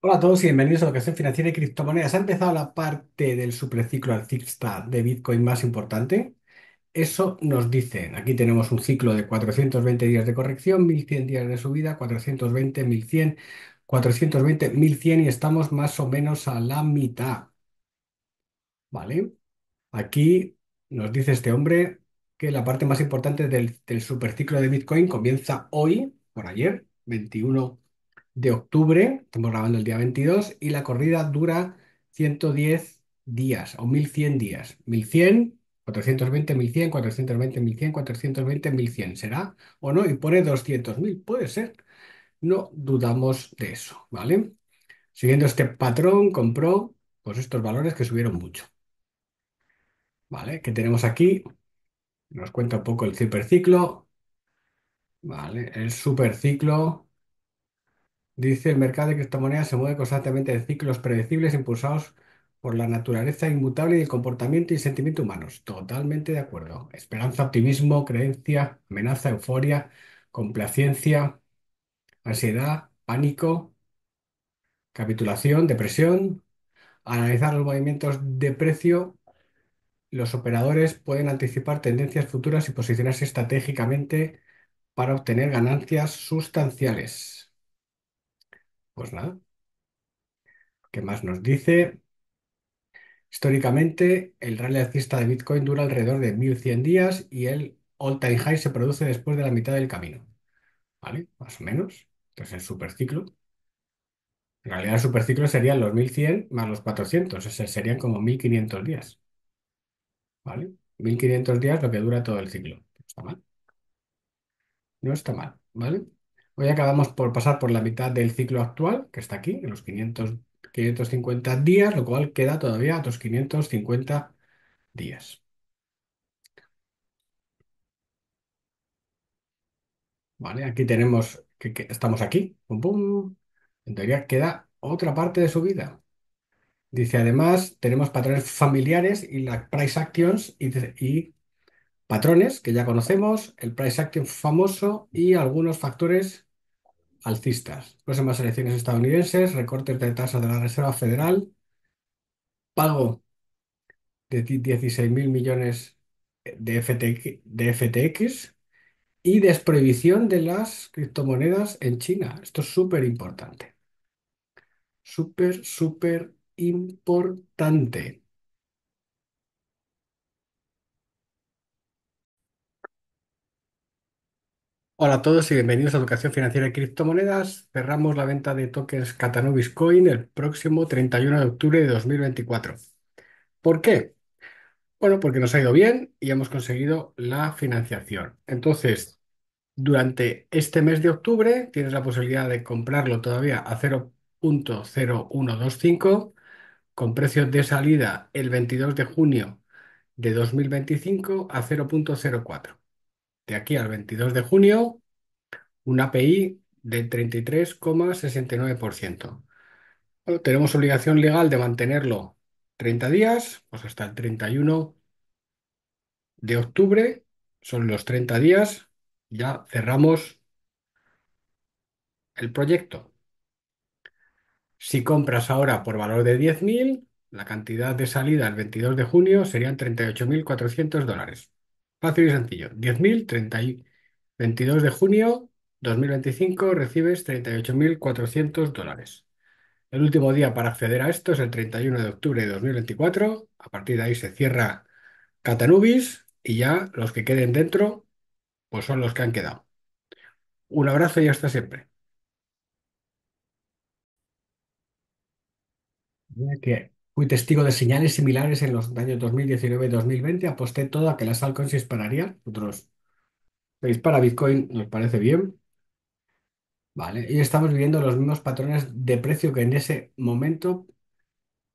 Hola a todos y bienvenidos a Educación Financiera y Criptomonedas. Ha empezado la parte del superciclo alcista de Bitcoin más importante. Eso nos dice. aquí tenemos un ciclo de 420 días de corrección, 1100 días de subida, 420, 1100, 420, 1100 y estamos más o menos a la mitad, ¿vale? Aquí nos dice este hombre que la parte más importante del, del superciclo de Bitcoin comienza hoy, por ayer, 21 de octubre, estamos grabando el día 22, y la corrida dura 110 días o 1100 días. 1100, 420, 1100, 420, 1100, 420, 1100, ¿será? ¿O no? Y pone 200.000, puede ser. No dudamos de eso, ¿vale? Siguiendo este patrón, compró pues estos valores que subieron mucho. ¿Vale? Que tenemos aquí, nos cuenta un poco el superciclo. ¿Vale? El superciclo Dice, el mercado de criptomonedas se mueve constantemente en ciclos predecibles impulsados por la naturaleza inmutable del comportamiento y sentimiento humanos. Totalmente de acuerdo. Esperanza, optimismo, creencia, amenaza, euforia, complacencia, ansiedad, pánico, capitulación, depresión. analizar los movimientos de precio, los operadores pueden anticipar tendencias futuras y posicionarse estratégicamente para obtener ganancias sustanciales. Pues nada. ¿Qué más nos dice? Históricamente, el rally alcista de Bitcoin dura alrededor de 1100 días y el all-time high se produce después de la mitad del camino. ¿Vale? Más o menos. Entonces, el superciclo. En realidad, el superciclo serían los 1100 más los 400. O serían como 1500 días. ¿Vale? 1500 días lo que dura todo el ciclo. está mal. No está mal. ¿Vale? Hoy acabamos por pasar por la mitad del ciclo actual, que está aquí, en los 550 días, lo cual queda todavía otros 550 días. Vale, aquí tenemos que, estamos aquí. En teoría queda otra parte de su vida. Dice, además, tenemos patrones familiares y la price actions y, y patrones que ya conocemos, el price action famoso y algunos factores alcistas. Próximas elecciones estadounidenses, recortes de tasa de la Reserva Federal, pago de 16.000 millones de, de FTX y desprohibición de las criptomonedas en China. Esto es súper importante. Súper, súper importante. Hola a todos y bienvenidos a Educación Financiera y Criptomonedas. Cerramos la venta de tokens Catanubis Coin el próximo 31 de octubre de 2024. ¿Por qué? Bueno, porque nos ha ido bien y hemos conseguido la financiación. Entonces, durante este mes de octubre tienes la posibilidad de comprarlo todavía a 0.0125 con precio de salida el 22 de junio de 2025 a 0.04 de aquí al 22 de junio un API del 33,69%. tenemos obligación legal de mantenerlo 30 días, pues hasta el 31 de octubre son los 30 días, ya cerramos el proyecto. Si compras ahora por valor de 10.000, la cantidad de salida al 22 de junio serían 38.400 dólares. Fácil y sencillo. 10.000, 22 de junio 2025 recibes 38.400 dólares. El último día para acceder a esto es el 31 de octubre de 2024. A partir de ahí se cierra Catanubis y ya los que queden dentro pues son los que han quedado. Un abrazo y hasta siempre. Ya que Fui testigo de señales similares en los años 2019-2020. Aposté todo a que las altcoins se dispararían. Otros se para Bitcoin, nos parece bien. Vale, y estamos viviendo los mismos patrones de precio que en ese momento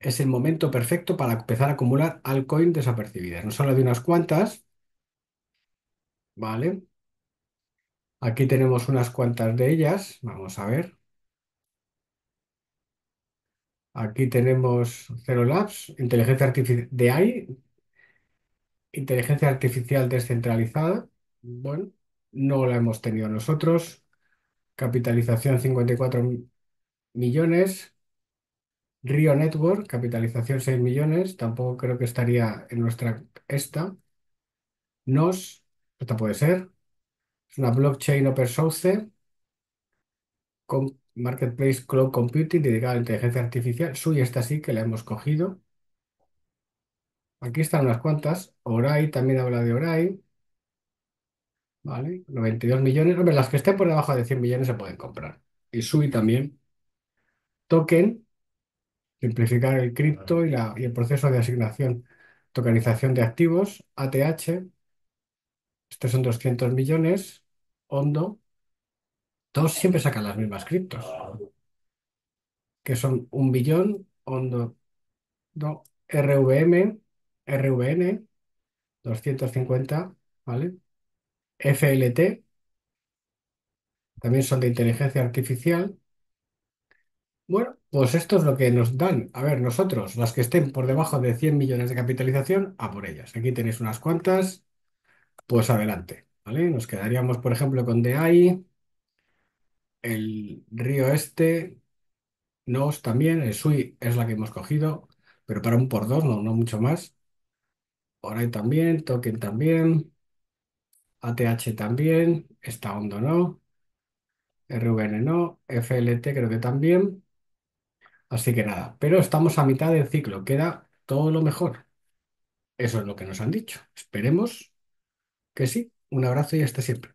es el momento perfecto para empezar a acumular altcoins desapercibidas. No solo de unas cuantas. Vale. Aquí tenemos unas cuantas de ellas. Vamos a ver. Aquí tenemos Zero Labs, inteligencia artificial de AI, inteligencia artificial descentralizada. Bueno, no la hemos tenido nosotros. Capitalización 54 millones. Rio Network, capitalización 6 millones. Tampoco creo que estaría en nuestra esta. NOS, esta puede ser. Es una blockchain open source. Con... Marketplace Cloud Computing dedicado a la inteligencia artificial. SUI esta sí que la hemos cogido. Aquí están unas cuantas. Orai también habla de Orai. ¿Vale? 92 millones. Hombre, las que estén por debajo de 100 millones se pueden comprar. Y Sui también. Token, simplificar el cripto y, el proceso de asignación, tokenización de activos. ATH, estos son 200 millones. Hondo, todos siempre sacan las mismas criptos, que son un billón, Ondo, RVM, RVN, 250, ¿vale? FLT, también son de inteligencia artificial. Bueno, pues esto es lo que nos dan. A ver, nosotros, las que estén por debajo de 100 millones de capitalización, a por ellas. Aquí tenéis unas cuantas, pues adelante, ¿vale? Nos quedaríamos, por ejemplo, con DAI, el río este, Nos también, el Sui es la que hemos cogido, pero para un por dos, no, no mucho más. Oray también, Token también, ATH también, está hondo no, RVN no, FLT creo que también. Así que nada, pero estamos a mitad del ciclo, queda todo lo mejor. Eso es lo que nos han dicho. Esperemos que sí. Un abrazo y hasta siempre.